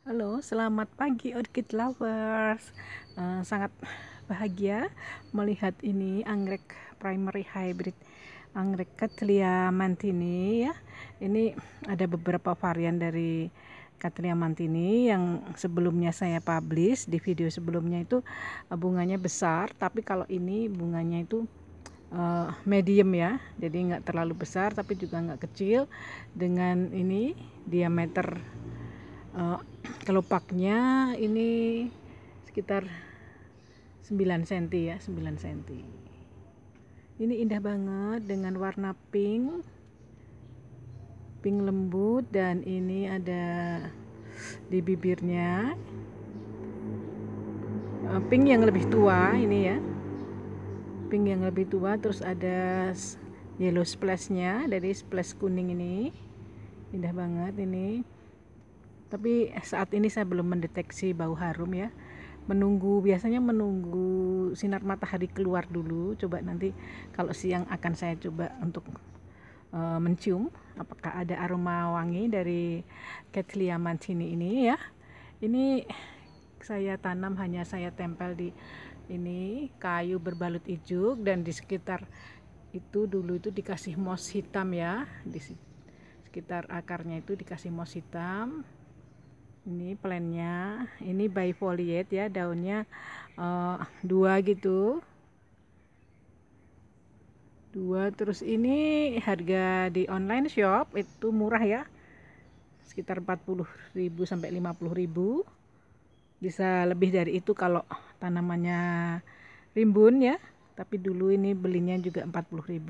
Halo, selamat pagi orchid lovers. Uh, sangat bahagia melihat ini anggrek primary hybrid anggrek Cattleya mantini ya. Ini ada beberapa varian dari Cattleya mantini yang sebelumnya saya publish di video sebelumnya itu eh, bunganya besar, tapi kalau ini bunganya itu eh, medium ya jadi nggak terlalu besar tapi juga nggak kecil dengan ini diameter Eh, kelopaknya ini sekitar 9 cm ya 9 cm ini indah banget dengan warna pink pink lembut dan ini ada di bibirnya eh, pink yang lebih tua ini ya pink yang lebih tua terus ada yellow splashnya dari splash kuning ini indah banget ini tapi eh, saat ini saya belum mendeteksi bau harum ya menunggu biasanya menunggu sinar matahari keluar dulu coba nanti kalau siang akan saya coba untuk uh, mencium apakah ada aroma wangi dari Cattleya mancini ini ya ini saya tanam hanya saya tempel di ini kayu berbalut ijuk dan di sekitar itu dulu itu dikasih moss hitam ya di sekitar akarnya itu dikasih moss hitam ini plannya ini by foliate ya daunnya uh, dua gitu dua terus ini harga di online shop itu murah ya sekitar 40.000 sampai 50.000 bisa lebih dari itu kalau tanamannya rimbun ya tapi dulu ini belinya juga 40.000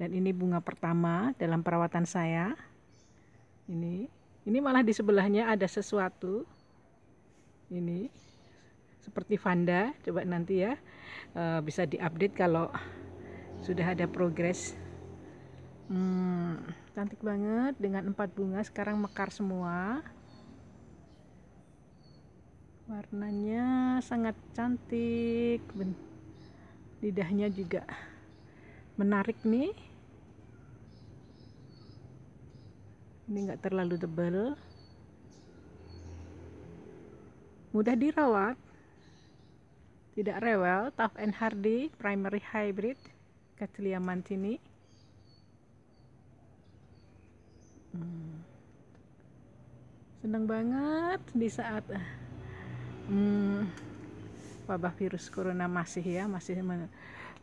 dan ini bunga pertama dalam perawatan saya ini ini malah di sebelahnya ada sesuatu ini seperti Vanda coba nanti ya e, bisa diupdate kalau sudah ada progres hmm, cantik banget dengan empat bunga sekarang mekar semua warnanya sangat cantik lidahnya juga menarik nih ini nggak terlalu tebal mudah dirawat tidak rewel tough and hardy primary hybrid Cattleya mantini hmm. senang banget di saat eh, hmm, wabah virus corona masih ya masih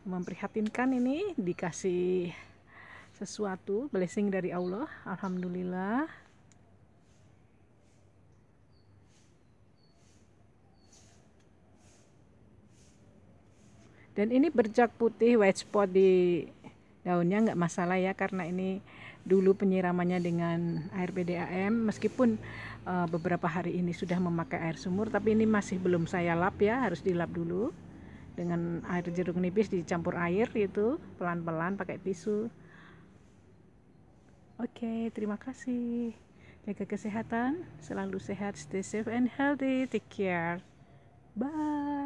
memprihatinkan ini dikasih sesuatu blessing dari Allah alhamdulillah dan ini bercak putih white spot di daunnya nggak masalah ya karena ini dulu penyiramannya dengan air PDAM meskipun uh, beberapa hari ini sudah memakai air sumur tapi ini masih belum saya lap ya harus dilap dulu dengan air jeruk nipis dicampur air itu pelan-pelan pakai tisu Oke, terima kasih. Jaga kesehatan, selalu sehat, stay safe and healthy. Take care. Bye.